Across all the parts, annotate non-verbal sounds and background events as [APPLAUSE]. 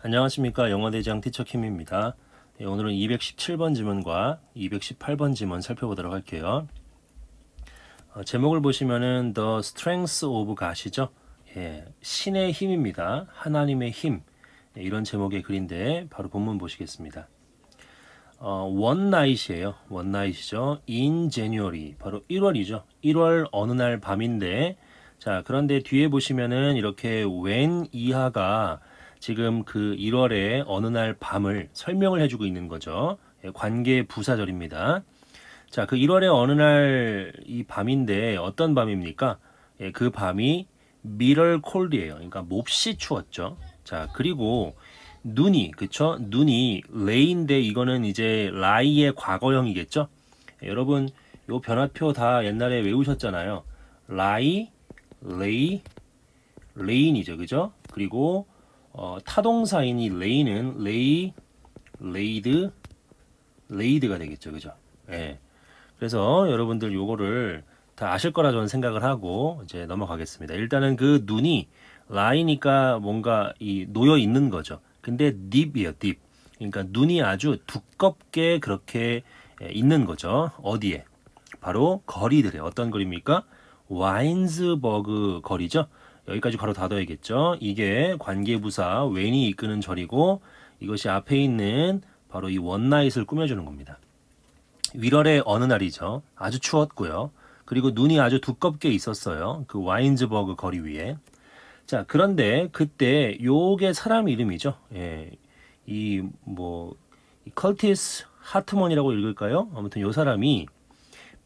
안녕하십니까 영어대장 티처킴입니다. 예, 오늘은 217번 지문과 218번 지문 살펴보도록 할게요. 어, 제목을 보시면은 The Strength of God이죠. 예, 신의 힘입니다. 하나님의 힘. 예, 이런 제목의 글인데 바로 본문 보시겠습니다. 어, 원나잇이에요. 원나잇이죠. In January. 바로 1월이죠. 1월 어느 날 밤인데 자 그런데 뒤에 보시면은 이렇게 when 이하가 지금 그 1월의 어느 날 밤을 설명을 해주고 있는 거죠. 예, 관계 부사절입니다. 자, 그 1월의 어느 날 이 밤인데 어떤 밤입니까? 예, 그 밤이 미럴 콜드예요. 그러니까 몹시 추웠죠. 자, 그리고 눈이 그쵸? 눈이 레인데 이거는 이제 라이의 과거형이겠죠? 예, 여러분 요 변화표 다 옛날에 외우셨잖아요. 라이, 레이, 레인이죠. 그죠? 그리고 어, 타동사인이 레이는 레이, y laid, l 가 되겠죠. 그죠? 예. 그래서 여러분들 요거를 다 아실 거라 저는 생각을 하고 이제 넘어가겠습니다. 일단은 그 눈이 라이니까 뭔가 이 놓여 있는 거죠. 근데 딥이에요, 딥. 그러니까 눈이 아주 두껍게 그렇게 예, 있는 거죠. 어디에? 바로 거리들에 어떤 거리입니까? 와인스버그 거리죠. 여기까지 바로 닫아야겠죠. 이게 관계부사 웬이 이끄는 절이고 이것이 앞에 있는 바로 이 원나잇을 꾸며주는 겁니다. 위월의 어느 날이죠. 아주 추웠고요. 그리고 눈이 아주 두껍게 있었어요. 그 와인즈버그 거리 위에. 자, 그런데 그때 요게 사람 이름이죠. 예. 이 뭐 컬티스 하트먼이라고 읽을까요? 아무튼 요 사람이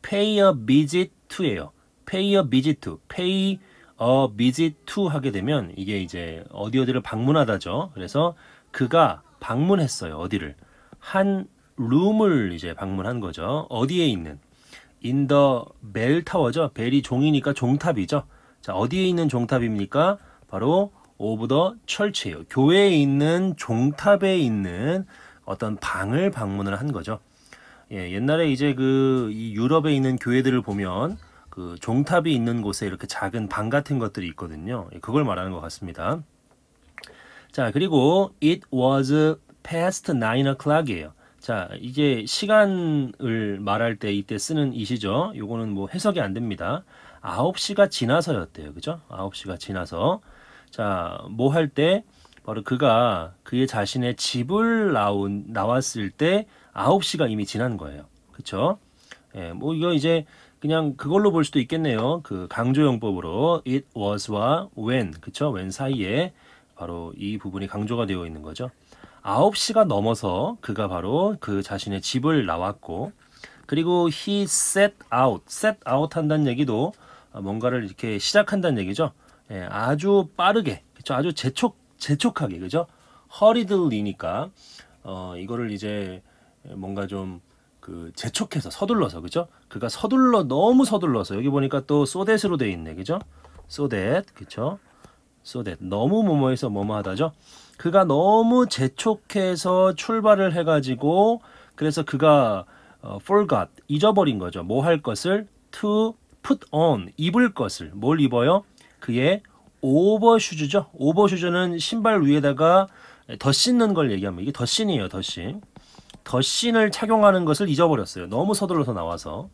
pay a visit to예요. pay a visit to. pay a visit to 하게 되면 이게 이제 어디 어디를 방문하다죠. 그래서 그가 방문했어요. 어디를 한 룸을 이제 방문한 거죠. 어디에 있는 인더 벨 타워죠. 벨이 종이니까 종탑이죠. 자, 어디에 있는 종탑입니까? 바로 오브 더 철치예요. 교회에 있는 종탑에 있는 어떤 방을 방문을 한 거죠. 예, 옛날에 이제 그이 유럽에 있는 교회들을 보면 그 종탑이 있는 곳에 이렇게 작은 방 같은 것들이 있거든요. 예, 그걸 말하는 것 같습니다. 자, 그리고 it was past 9 o'clock이에요. 자, 이게 시간을 말할 때 이때 쓰는 이시죠. 요거는 뭐 해석이 안 됩니다. 9시가 지나서였대요. 그죠? 9시가 지나서. 자, 뭐 할 때 바로 그가 그의 자신의 집을 나온 나왔을 때 9시가 이미 지난 거예요. 그쵸 예, 뭐 이거 이제 그냥 그걸로 볼 수도 있겠네요. 그 강조용법으로 it was와 when 그쵸? when 사이에 바로 이 부분이 강조가 되어 있는 거죠. 9시가 넘어서 그가 바로 그 자신의 집을 나왔고 그리고 he set out, set out 한다는 얘기도 뭔가를 이렇게 시작한다는 얘기죠. 예, 아주 빠르게, 그쵸? 아주 재촉, 재촉하게, 그죠? 허리들리니까 어, 이거를 이제 뭔가 좀그 재촉해서 서둘러서 그죠? 그가 서둘러 너무 서둘러서 여기 보니까 또 소댓으로 돼 있네 그죠? 소댓 그쵸? 소댓 너무 뭐뭐해서 뭐뭐하다죠? 그가 너무 재촉해서 출발을 해가지고 그래서 그가 어, forgot 잊어버린 거죠. 뭐 할 것을 to put on 입을 것을 뭘 입어요? 그의 오버슈즈죠. 오버슈즈는 신발 위에다가 덧 신는 걸 얘기하면 이게 덧신이에요. 덧신. 더신을 착용하는 것을 잊어버렸어요. 너무 서둘러서 나와서.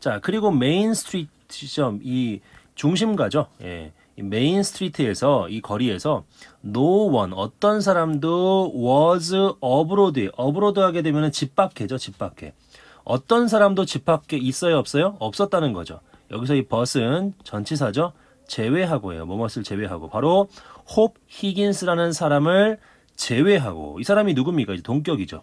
자, 그리고 메인 스트리트점, 시이 중심가죠. 예. 이 메인 스트리트에서, 이 거리에서, 노원 n e 어떤 사람도 was abroad, abroad 하게 되면 집밖에죠, 집밖에. 어떤 사람도 집밖에 있어요, 없어요? 없었다는 거죠. 여기서 이 버스는 전치사죠. 제외하고예요. 뭐뭇을 제외하고. 바로 홉 히긴스라는 사람을 제외하고. 이 사람이 누굽니까? 이제 동격이죠.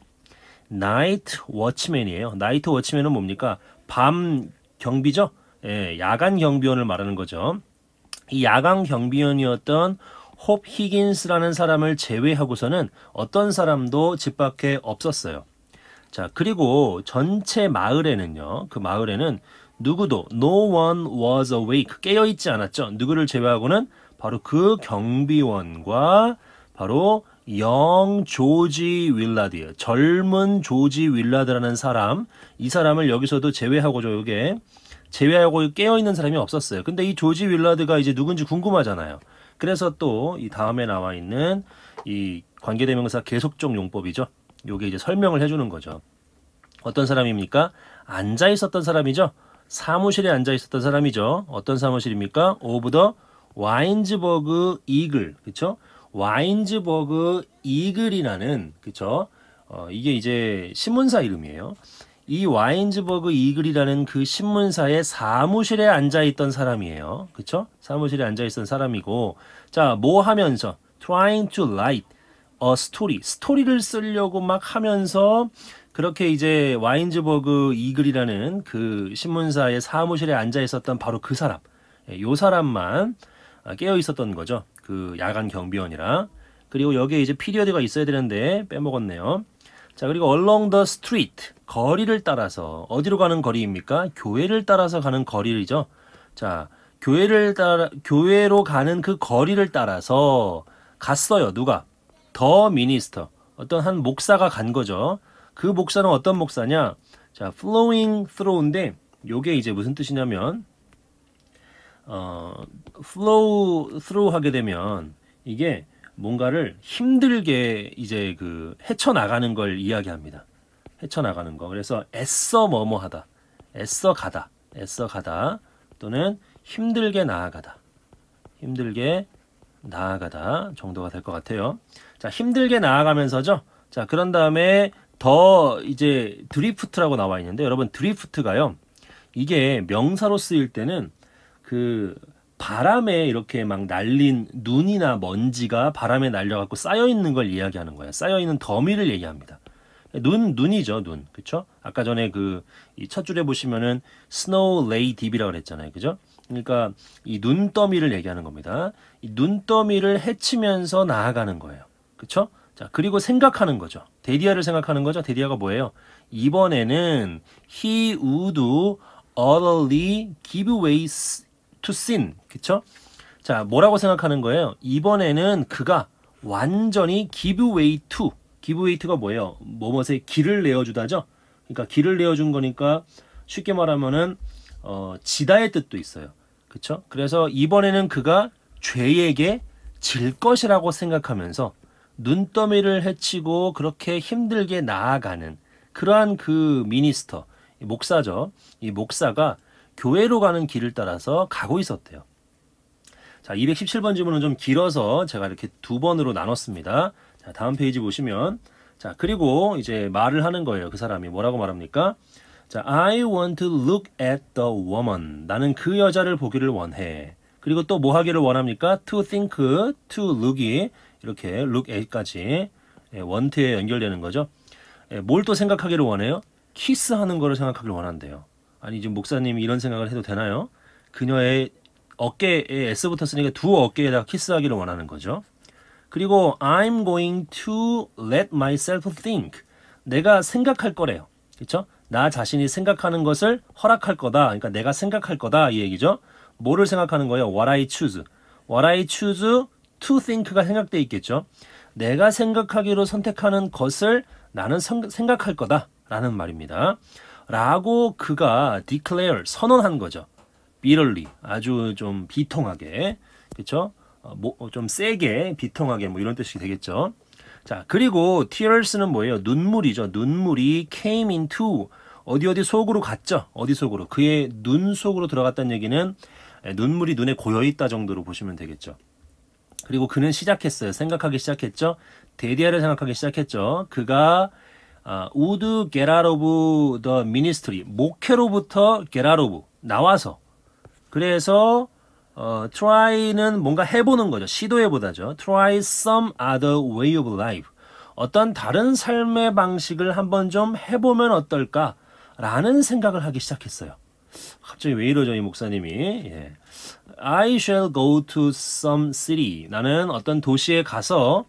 나이트 워치맨이에요. 나이트 워치맨은 뭡니까? 밤 경비죠? 예, 야간 경비원을 말하는 거죠. 이 야간 경비원이었던 홉 히긴스라는 사람을 제외하고서는 어떤 사람도 집 밖에 없었어요. 자, 그리고 전체 마을에는요. 그 마을에는 누구도 no one was awake 깨어 있지 않았죠. 누구를 제외하고는 바로 그 경비원과 바로 영 조지 윌라드, 젊은 조지 윌라드라는 사람, 이 사람을 여기서도 제외하고죠, 이게. 제외하고 깨어있는 사람이 없었어요. 근데 이 조지 윌라드가 이제 누군지 궁금하잖아요. 그래서 또 이 다음에 나와 있는 이 관계대명사 계속적 용법이죠. 요게 이제 설명을 해주는 거죠. 어떤 사람입니까? 앉아 있었던 사람이죠. 사무실에 앉아 있었던 사람이죠. 어떤 사무실입니까? 오브 더 와인즈버그 이글, 그쵸? 와인즈버그 이글이라는 그쵸? 어, 이게 이제 신문사 이름이에요. 이 와인즈버그 이글이라는 그 신문사의 사무실에 앉아 있던 사람이에요. 그쵸? 사무실에 앉아 있던 사람이고 자, 뭐 하면서 trying to write a story. 스토리를 쓰려고 막 하면서 그렇게 이제 와인즈버그 이글이라는 그 신문사의 사무실에 앉아 있었던 바로 그 사람. 예, 요 사람만 아, 깨어 있었던 거죠. 그 야간 경비원이라 그리고 여기에 이제 피리어드가 있어야 되는데 빼먹었네요. 자 그리고 along the street 거리를 따라서 어디로 가는 거리입니까? 교회를 따라서 가는 거리죠. 이자 교회를 따라 교회로 가는 그 거리를 따라서 갔어요. 누가? 더 미니스터 어떤 한 목사가 간 거죠. 그 목사는 어떤 목사냐? 자 flowing through인데 요게 이제 무슨 뜻이냐면 어, 플로우 스로 h 하게 되면 이게 뭔가를 힘들게 이제 그 헤쳐나가는 걸 이야기합니다. 헤쳐나가는 거. 그래서 애써 뭐 뭐하다. 애써 가다. 애써 가다. 또는 힘들게 나아가다. 힘들게 나아가다 정도가 될 것 같아요. 자, 힘들게 나아가면서죠. 자, 그런 다음에 더 이제 드리프트라고 나와 있는데 여러분 드리프트가요. 이게 명사로 쓰일 때는 그 바람에 이렇게 막 날린 눈이나 먼지가 바람에 날려갖고 쌓여 있는 걸 이야기하는 거예요. 쌓여 있는 더미를 얘기합니다. 눈 눈이죠 눈 그쵸? 아까 전에 그 첫 줄에 보시면은 snow lay deep이라고 그랬잖아요, 그죠? 그러니까 이 눈더미를 얘기하는 겁니다. 이 눈더미를 헤치면서 나아가는 거예요, 그쵸? 자 그리고 생각하는 거죠. 데디아를 생각하는 거죠. 데디아가 뭐예요? 이번에는 he would utterly give way to sin. 그쵸? 자, 뭐라고 생각하는 거예요? 이번에는 그가 완전히 give way to. give way to가 뭐예요? 뭐뭐에 길을 내어주다죠? 그러니까 길을 내어준 거니까 쉽게 말하면은 어, 지다의 뜻도 있어요. 그쵸? 그래서 이번에는 그가 죄에게 질 것이라고 생각하면서 눈더미를 헤치고 그렇게 힘들게 나아가는 그러한 그 미니스터, 목사죠. 이 목사가 교회로 가는 길을 따라서 가고 있었대요. 자, 217번 지문은 좀 길어서 제가 이렇게 두 번으로 나눴습니다. 자, 다음 페이지 보시면 자, 그리고 이제 말을 하는 거예요. 그 사람이 뭐라고 말합니까? 자, I want to look at the woman. 나는 그 여자를 보기를 원해. 그리고 또 뭐 하기를 원합니까? to think, to look이 이렇게 look at까지 예, want에 연결되는 거죠. 예, 뭘 또 생각하기를 원해요? 키스하는 거를 생각하기를 원한대요. 아니 지금 목사님이 이런 생각을 해도 되나요? 그녀의 어깨에 S 붙었으니까 두 어깨에다 가 키스하기를 원하는 거죠. 그리고 I'm going to let myself think. 내가 생각할 거래요. 그렇죠? 나 자신이 생각하는 것을 허락할 거다. 그러니까 내가 생각할 거다 이 얘기죠. 뭐를 생각하는 거예요? What I choose. What I choose to think가 생각돼 있겠죠. 내가 생각하기로 선택하는 것을 나는 생각할 거다라는 말입니다. 라고 그가 declare, 선언한 거죠. bitterly, 아주 좀 비통하게. 그쵸? 어, 뭐, 어, 좀 세게, 비통하게, 뭐 이런 뜻이 되겠죠. 자, 그리고 tears는 뭐예요? 눈물이죠. 눈물이 came into, 어디 어디 속으로 갔죠. 어디 속으로. 그의 눈 속으로 들어갔다는 얘기는 예, 눈물이 눈에 고여있다 정도로 보시면 되겠죠. 그리고 그는 시작했어요. 생각하기 시작했죠. 데디아를 생각하기 시작했죠. 그가 어, 우드 게라로브 더 미니스트리 목회로부터 게라로브 나와서 그래서 어, 트 t 이 y 는 뭔가 해보는 거죠. 시도해보다죠. 트 r 이썸 아더 웨이 오브 라이 w 어떤 다른 삶의 방식을 한번 좀 해보면 어떨까? 라는 생각을 하기 시작했어요. 갑자기 왜 이러죠, 이 목사님이. 예. I shall go to some city. 나는 어떤 도시에 가서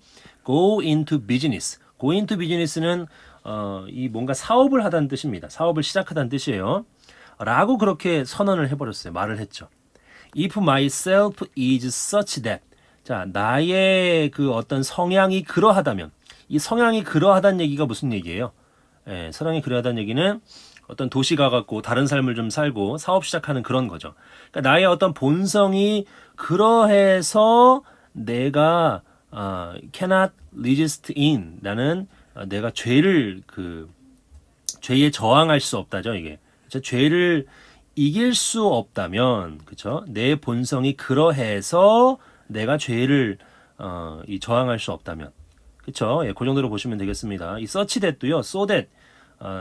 go into business. go into business는 어, 이 뭔가 사업을 하다는 뜻입니다. 사업을 시작하다는 뜻이에요. 라고 그렇게 선언을 해버렸어요. 말을 했죠. If myself is such that 자 나의 그 어떤 성향이 그러하다면 이 성향이 그러하다는 얘기가 무슨 얘기예요? 예, 성향이 그러하다는 얘기는 어떤 도시가 갖고 다른 삶을 좀 살고 사업 시작하는 그런 거죠. 그러니까 나의 어떤 본성이 그러해서 내가 어, cannot resist in 나는 어, 내가 죄를 그 죄에 저항할 수 없다죠 이게 그쵸? 죄를 이길 수 없다면 그쵸 내 본성이 그러해서 내가 죄를 어, 이 저항할 수 없다면 그쵸 예, 그 정도로 보시면 되겠습니다 이 서치 댓도요 소댓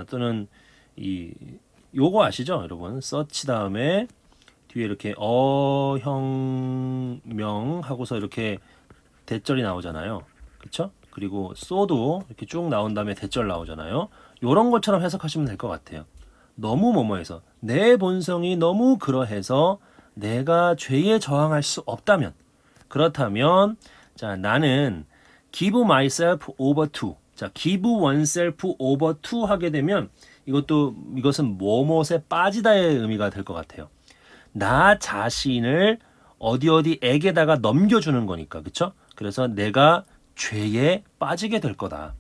또는 이 요거 아시죠 여러분 서치 다음에 뒤에 이렇게 어형명 하고서 이렇게 대절이 나오잖아요 그쵸 그리고 소도 이렇게 쭉 나온 다음에 대절 나오잖아요. 이런 것처럼 해석하시면 될 것 같아요. 너무 뭐뭐해서 내 본성이 너무 그러해서 내가 죄에 저항할 수 없다면 그렇다면 자 나는 give myself over to 자 give oneself over to 하게 되면 이것도 이것은 뭐뭐에 빠지다의 의미가 될 것 같아요. 나 자신을 어디 어디에게다가 넘겨주는 거니까 그쵸? 그래서 내가 죄에 빠지게 될 거다.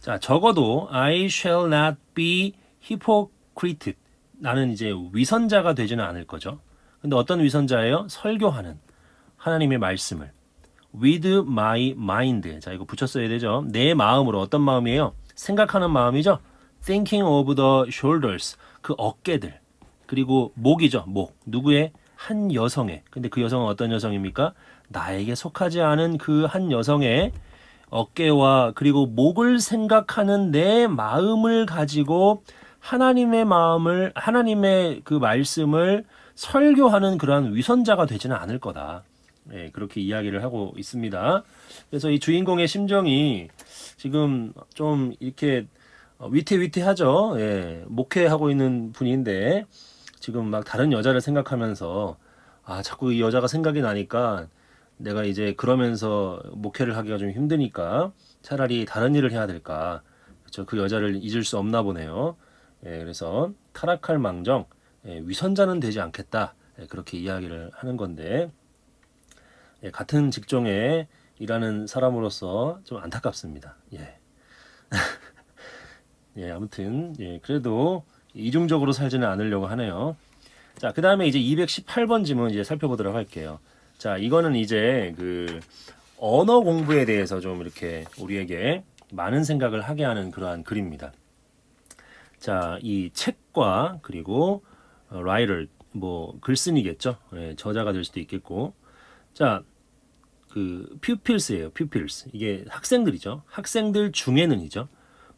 자, 적어도 I shall not be hypocrite. 나는 이제 위선자가 되지는 않을 거죠. 근데 어떤 위선자예요? 설교하는 하나님의 말씀을 with my mind. 자, 이거 붙였어야 되죠. 내 마음으로 어떤 마음이에요? 생각하는 마음이죠. thinking of the shoulders. 그 어깨들. 그리고 목이죠. 목. 누구의 한 여성의. 근데 그 여성은 어떤 여성입니까? 나에게 속하지 않은 그 한 여성의 어깨와 그리고 목을 생각하는 내 마음을 가지고 하나님의 마음을 하나님의 그 말씀을 설교하는 그러한 위선자가 되지는 않을 거다. 예, 그렇게 이야기를 하고 있습니다. 그래서 이 주인공의 심정이 지금 좀 이렇게 어, 위태위태하죠. 예, 목회하고 있는 분인데 지금 막 다른 여자를 생각하면서 아 자꾸 이 여자가 생각이 나니까 내가 이제 그러면서 목회를 하기가 좀 힘드니까 차라리 다른 일을 해야 될까. 그렇그 여자를 잊을 수 없나 보네요. 예, 그래서 타락할 망정 예, 위선자는 되지 않겠다. 예, 그렇게 이야기를 하는 건데 예, 같은 직종에 일하는 사람으로서 좀 안타깝습니다. 예. [LAUGHS] 예, 아무튼 예, 그래도 이중적으로 살지는 않으려고 하네요. 자, 그 다음에 이제 218번 지문 이제 살펴보도록 할게요. 자, 이거는 이제 그 언어 공부에 대해서 좀 이렇게 우리에게 많은 생각을 하게 하는 그러한 글입니다. 자, 이 책과 그리고 라이를 어, 뭐 글쓴이겠죠. 예, 저자가 될 수도 있겠고. 자, 그 퓨필스예요. 퓨필스. 이게 학생들이죠. 학생들 중에는이죠.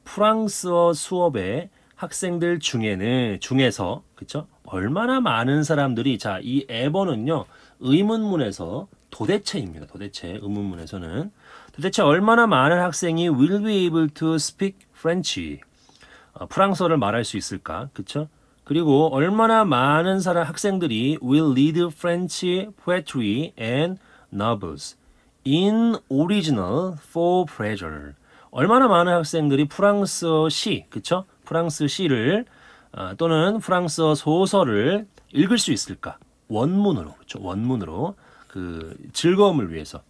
프랑스어 수업에 학생들 중에는 중에서 그쵸 얼마나 많은 사람들이 자이 에버는요 의문문에서 도대체입니다. 도대체 의문문에서는 도대체 얼마나 많은 학생이 will be able to speak French 어, 프랑스어를 말할 수 있을까? 그쵸? 그리고 얼마나 많은 사람 학생들이 will read French poetry and novels in original for pleasure 얼마나 많은 학생들이 프랑스어 시, 그쵸? 프랑스 시를 어, 또는 프랑스어 소설을 읽을 수 있을까? 원문으로 그렇죠. 원문으로 그 즐거움을 위해서.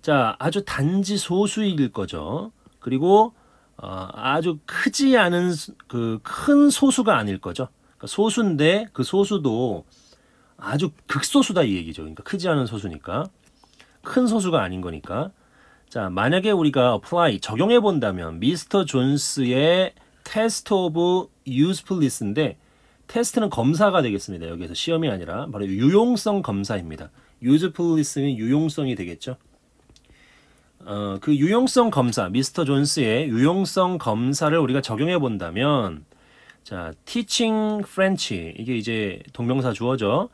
자, 아주 단지 소수일 거죠. 그리고 어, 아주 크지 않은 그 큰 소수가 아닐 거죠. 그러니까 소수인데 그 소수도 아주 극소수다 이 얘기죠. 그러니까 크지 않은 소수니까 큰 소수가 아닌 거니까. 자, 만약에 우리가 apply 적용해 본다면 미스터 존스의 테스트 오브 유스플리스인데 테스트는 검사가 되겠습니다. 여기서 시험이 아니라 바로 유용성 검사입니다. 유즈풀리스는 유용성이 되겠죠. 어, 그 유용성 검사, 미스터 존스의 유용성 검사를 우리가 적용해 본다면 자, teaching French 이게 이제 동명사 주어죠.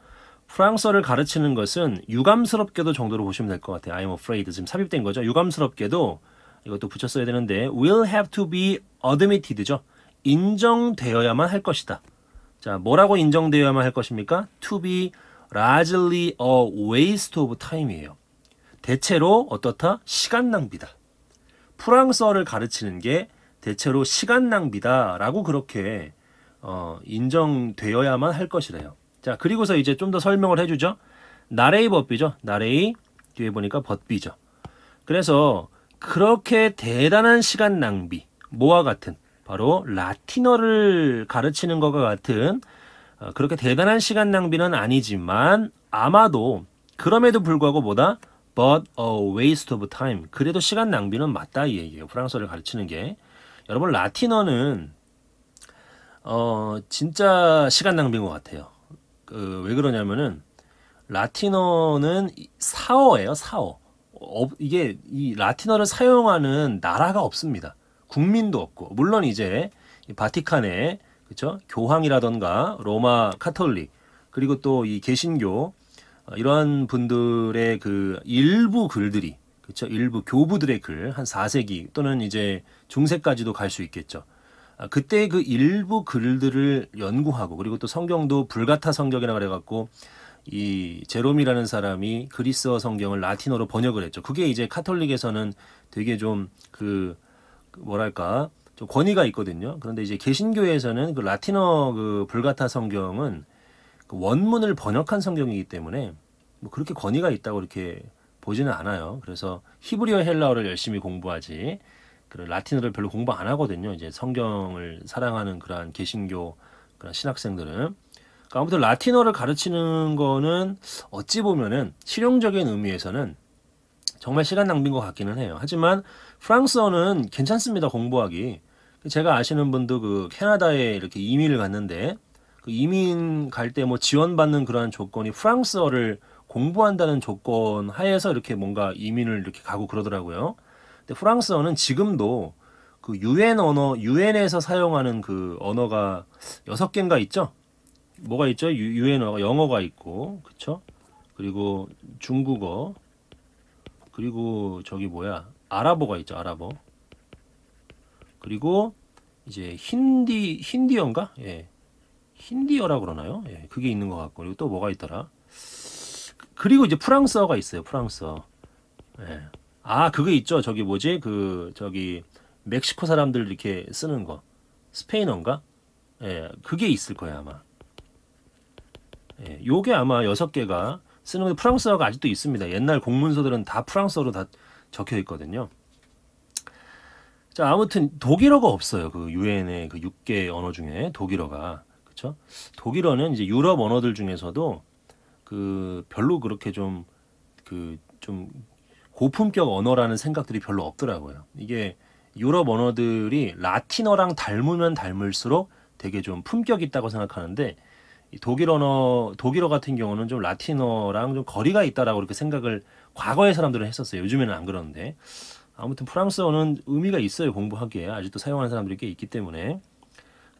프랑스어를 가르치는 것은 유감스럽게도 정도로 보시면 될 것 같아요. I'm afraid 지금 삽입된 거죠. 유감스럽게도 이것도 붙였어야 되는데 will have to be admitted죠. 인정되어야만 할 것이다. 자, 뭐라고 인정되어야만 할 것입니까? To be largely a waste of time이에요. 대체로 어떻다? 시간 낭비다. 프랑스어를 가르치는 게 대체로 시간 낭비다라고 그렇게 어, 인정되어야만 할 것이래요. 자, 그리고서 이제 좀 더 설명을 해주죠. 나레이 법비죠. 나레이 뒤에 보니까 법비죠. 그래서 그렇게 대단한 시간 낭비, 모와 같은 바로 라틴어를 가르치는 것과 같은 어, 그렇게 대단한 시간 낭비는 아니지만 아마도 그럼에도 불구하고 뭐다? But a waste of time. 그래도 시간 낭비는 맞다 이 얘기예요. 프랑스어를 가르치는 게. 여러분 라틴어는 어 진짜 시간 낭비인 것 같아요. 그왜 그러냐면은 라틴어는 사어예요. 사어. 어, 이게 이 라틴어를 사용하는 나라가 없습니다. 국민도 없고 물론 이제 바티칸의 그렇죠 교황이라던가 로마 카톨릭 그리고 또 이 개신교 어, 이런 분들의 그 일부 글들이 그렇죠 일부 교부들의 글 한 4세기 또는 이제 중세까지도 갈 수 있겠죠. 아, 그때 그 일부 글들을 연구하고 그리고 또 성경도 불가타 성경이라 그래갖고 이 제롬이라는 사람이 그리스어 성경을 라틴어로 번역을 했죠. 그게 이제 카톨릭에서는 되게 좀그 뭐랄까 좀 권위가 있거든요. 그런데 이제 개신교에서는 그 라틴어 그 불가타 성경은 그 원문을 번역한 성경이기 때문에 뭐 그렇게 권위가 있다고 이렇게 보지는 않아요. 그래서 히브리어 헬라어를 열심히 공부하지 그런 라틴어를 별로 공부 안 하거든요. 이제 성경을 사랑하는 그러한 개신교 그런 신학생들은 그러니까 아무튼 라틴어를 가르치는 거는 어찌 보면은 실용적인 의미에서는 정말 시간 낭비인 것 같기는 해요. 하지만 프랑스어는 괜찮습니다. 공부하기. 제가 아시는 분도 그 캐나다에 이렇게 이민을 갔는데 그 이민 갈 때 뭐 지원받는 그러한 조건이 프랑스어를 공부한다는 조건 하에서 이렇게 뭔가 이민을 이렇게 가고 그러더라고요. 근데 프랑스어는 지금도 그 유엔 언어, 유엔에서 사용하는 그 언어가 여섯 개인가 있죠? 뭐가 있죠? 유엔 어 영어가 있고, 그쵸? 그리고 중국어, 그리고 저기 뭐야 아랍어가 있죠 아랍어 그리고 이제 힌디 힌디어인가 예 힌디어라 그러나요 예 그게 있는 것 같고 그리고 또 뭐가 있더라 그리고 이제 프랑스어가 있어요 프랑스어 예. 아그게 있죠 저기 뭐지 그 저기 멕시코 사람들 이렇게 쓰는 거 스페인어인가 예 그게 있을 거예요 아마 예, 요게 아마 여섯 개가 쓰는 프랑스어가 아직도 있습니다. 옛날 공문서들은 다 프랑스어로 다 적혀 있거든요. 자, 아무튼 독일어가 없어요. 그 유엔의 그 6개 언어 중에 독일어가. 그렇죠? 독일어는 이제 유럽 언어들 중에서도 그 별로 그렇게 좀 그좀 그 고품격 언어라는 생각들이 별로 없더라고요. 이게 유럽 언어들이 라틴어랑 닮으면 닮을수록 되게 좀 품격 있다고 생각하는데 독일 어 독일어 같은 경우는 좀 라틴어랑 좀 거리가 있다라고 이렇게 생각을 과거의 사람들은 했었어요. 요즘에는 안 그러는데 아무튼 프랑스어는 의미가 있어요 공부하기에 아직도 사용하는 사람들이 꽤 있기 때문에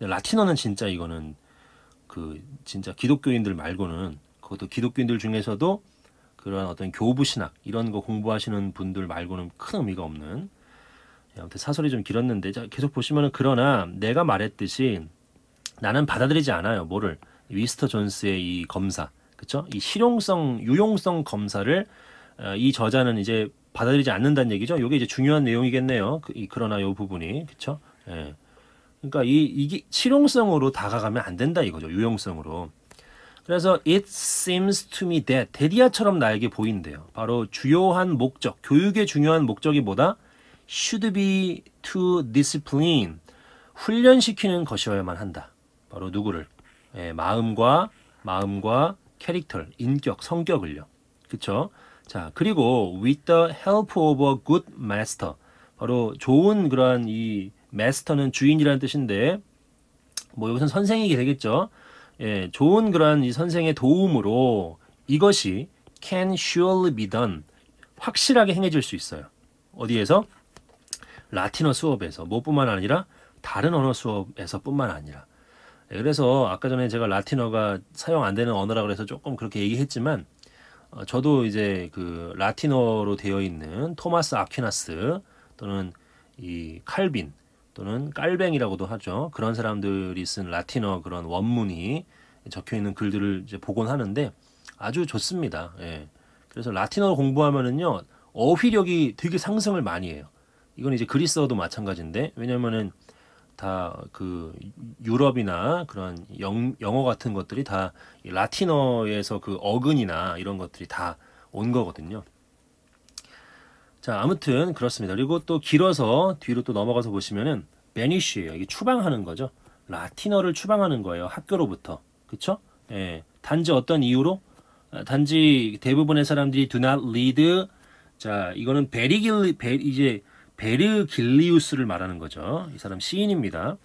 라틴어는 진짜 이거는 그 진짜 기독교인들 말고는 그것도 기독교인들 중에서도 그런 어떤 교부 신학 이런 거 공부하시는 분들 말고는 큰 의미가 없는 예, 아무튼 사설이 좀 길었는데 계속 보시면은 그러나 내가 말했듯이 나는 받아들이지 않아요 뭐를 위스터 존스의 이 검사, 그쵸? 이 실용성, 유용성 검사를 어, 이 저자는 이제 받아들이지 않는다는 얘기죠. 이게 이제 중요한 내용이겠네요. 그, 러나이 부분이 그쵸? 예. 그러니까 이 이게 실용성으로 다가가면 안 된다 이거죠. 유용성으로. 그래서 it seems to me that 데디아처럼 나에게 보인대요. 바로 주요한 목적, 교육의 중요한 목적이 뭐다? should be to discipline 훈련시키는 것이어야만 한다. 바로 누구를 예, 마음과 마음과 캐릭터, 인격, 성격을요. 그렇죠? 자, 그리고 with the help of a good master. 바로 좋은 그러이 master는 주인이라는 뜻인데 뭐여기서 선생이 되겠죠. 예, 좋은 그러이 선생의 도움으로 이것이 can surely be done. 확실하게 행해질 수 있어요. 어디에서? 라틴어 수업에서 무뿐만 아니라 다른 언어 수업에서뿐만 아니라 그래서 아까 전에 제가 라틴어가 사용 안 되는 언어라 그래서 조금 그렇게 얘기했지만 어, 저도 이제 그 라틴어로 되어 있는 토마스 아퀴나스 또는 이 칼빈 또는 깔뱅이라고도 하죠. 그런 사람들이 쓴 라틴어 그런 원문이 적혀 있는 글들을 이제 보곤 하는데 아주 좋습니다. 예. 그래서 라틴어 공부하면은요 어휘력이 되게 상승을 많이 해요. 이건 이제 그리스어도 마찬가지인데 왜냐면은 다그 유럽이나 그런 영, 영어 같은 것들이 다 라틴어에서 그 어근이나 이런 것들이 다 온 거거든요. 자, 아무튼 그렇습니다. 그리고 또 길어서 뒤로 또 넘어가서 보시면은 베니쉬예요. 이게 추방하는 거죠. 라틴어를 추방하는 거예요. 학교로부터. 그쵸? 예. 단지 어떤 이유로? 아, 단지 대부분의 사람들이 do not lead. 자, 이거는 베리길, 베, 이제 베르 길리우스를 말하는 거죠. 이 사람 시인입니다.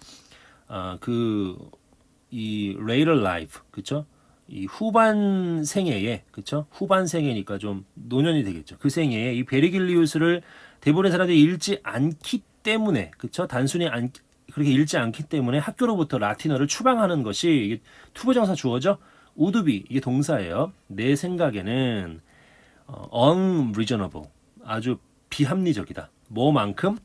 아, 그이 레이럴 라이프 그쵸? 이 후반 생애에 그쵸? 후반 생애니까 좀 노년이 되겠죠. 그 생애에 이 베르 길리우스를 대부분의 사람들이 읽지 않기 때문에 그쵸? 단순히 안, 그렇게 읽지 않기 때문에 학교로부터 라틴어를 추방하는 것이 투부정사 주어죠. 우드비 이게 동사예요. 내 생각에는 어, unreasonable 아주 비합리적이다. 뭐만큼?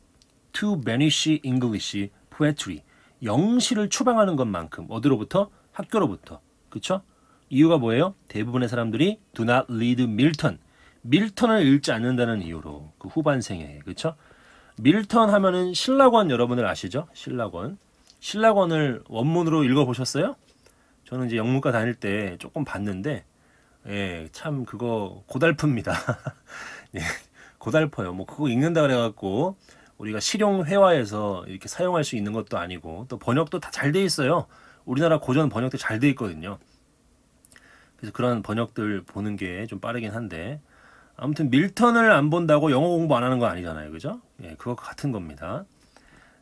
To banish English poetry 영시를 추방하는 것만큼 어디로부터? 학교로부터 그쵸? 이유가 뭐예요? 대부분의 사람들이 do not read 밀턴 밀턴을 읽지 않는다는 이유로 그 후반생에 그쵸? 밀턴 하면은 신라권 여러분들 아시죠? 신라권 신라권을 원문으로 읽어보셨어요? 저는 이제 영문과 다닐 때 조금 봤는데 예, 참 그거 고달픕니다. [LAUGHS] 예, 고달퍼요. 뭐 그거 읽는다 그래갖고 우리가 실용 회화에서 이렇게 사용할 수 있는 것도 아니고 또 번역도 다 잘 돼 있어요. 우리나라 고전 번역도 잘 돼 있거든요. 그래서 그런 번역들 보는 게 좀 빠르긴 한데 아무튼 밀턴을 안 본다고 영어 공부 안 하는 거 아니잖아요. 그죠? 예, 그거 같은 겁니다.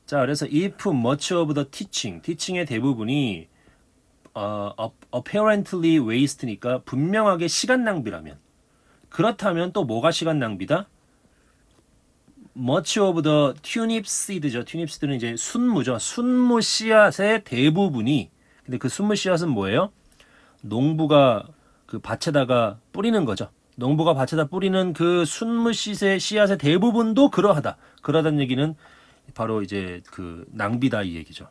자, 그래서 if much of the teaching, teaching의 대부분이 어, apparently waste니까 분명하게 시간 낭비라면 그렇다면 또 뭐가 시간 낭비다? much of the tunip seed죠. tunip seed는 이제 순무죠. 순무 씨앗의 대부분이 근데 그 순무 씨앗은 뭐예요? 농부가 그 밭에다가 뿌리는 거죠. 농부가 밭에다 뿌리는 그 순무 씨앗의 씨앗의 대부분도 그러하다. 그러다는 얘기는 바로 이제 그 낭비다 이 얘기죠.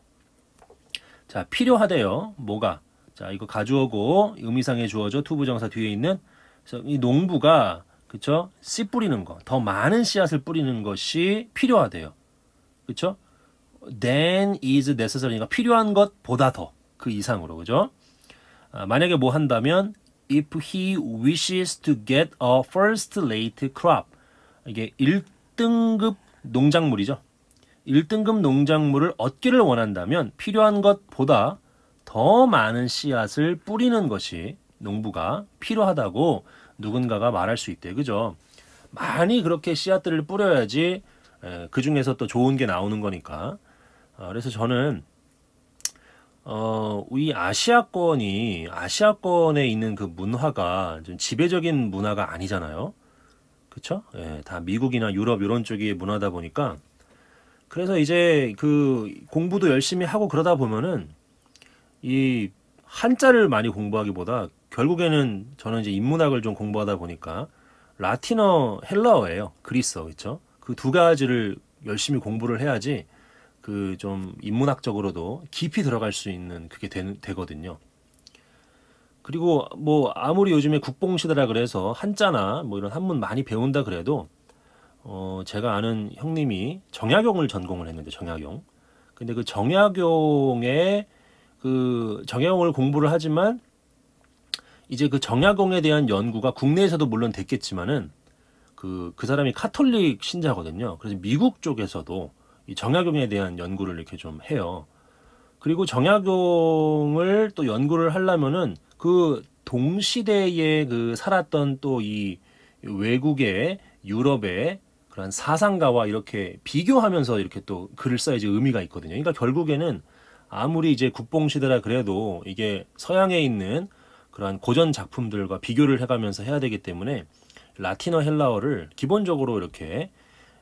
자, 필요하대요. 뭐가? 자, 이거 가져오고 의미상에 주어져 투부정사 뒤에 있는 그래서 이 농부가 그렇죠? 씨 뿌리는 거, 더 많은 씨앗을 뿌리는 것이 필요하대요. 그렇죠? Then is n e c e s s a r y 니 필요한 것보다 더 그 이상으로 그죠? 아, 만약에 뭐 한다면 if he wishes to get a first rate crop 이게 1등급 농작물이죠. 1등급 농작물을 얻기를 원한다면 필요한 것보다 더 많은 씨앗을 뿌리는 것이 농부가 필요하다고 누군가가 말할 수 있대. 그죠? 많이 그렇게 씨앗들을 뿌려야지 그 중에서 또 좋은 게 나오는 거니까. 어, 그래서 저는 어, 이 아시아권이 아시아권에 있는 그 문화가 좀 지배적인 문화가 아니잖아요. 그렇죠? 예, 다 미국이나 유럽 이런 쪽이 문화다 보니까 그래서 이제 그 공부도 열심히 하고 그러다 보면은 이 한자를 많이 공부하기보다 결국에는 저는 이제 인문학을 좀 공부하다 보니까 라틴어 헬라어예요. 그리스어 그렇죠? 그 두 가지를 열심히 공부를 해야지 그 좀 인문학적으로도 깊이 들어갈 수 있는 그게 되, 거든요 그리고 뭐 아무리 요즘에 국뽕시대라 그래서 한자나 뭐 이런 한문 많이 배운다 그래도 어 제가 아는 형님이 정약용을 전공을 했는데 정약용. 근데 그 정약용의 그 정약용을 공부를 하지만 이제 그 정약용에 대한 연구가 국내에서도 물론 됐겠지만은 그, 그 사람이 카톨릭 신자거든요. 그래서 미국 쪽에서도 이 정약용에 대한 연구를 이렇게 좀 해요. 그리고 정약용을 또 연구를 하려면은 그 동시대에 그 살았던 또 이 외국의 유럽의 그런 사상가와 이렇게 비교하면서 이렇게 또 글을 써야지 의미가 있거든요. 그러니까 결국에는 아무리 이제 국뽕시대라 그래도 이게 서양에 있는 그러한 고전 작품들과 비교를 해가면서 해야 되기 때문에 라틴어 헬라어를 기본적으로 이렇게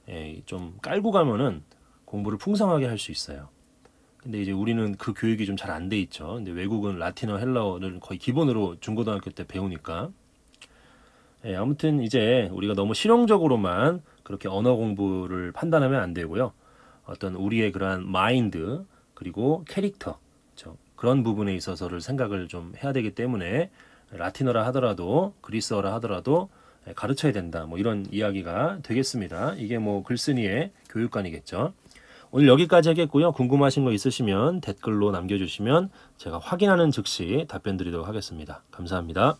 예, 좀 깔고 가면은 공부를 풍성하게 할 수 있어요. 근데 이제 우리는 그 교육이 좀 잘 안 돼 있죠. 근데 외국은 라틴어 헬라어를 거의 기본으로 중고등학교 때 배우니까. 예, 아무튼 이제 우리가 너무 실용적으로만 그렇게 언어 공부를 판단하면 안 되고요. 어떤 우리의 그러한 마인드 그리고 캐릭터 그런 부분에 있어서를 생각을 좀 해야 되기 때문에 라틴어라 하더라도 그리스어라 하더라도 가르쳐야 된다. 뭐 이런 이야기가 되겠습니다. 이게 뭐 글쓴이의 교육관이겠죠. 오늘 여기까지 하겠고요. 궁금하신 거 있으시면 댓글로 남겨주시면 제가 확인하는 즉시 답변 드리도록 하겠습니다. 감사합니다.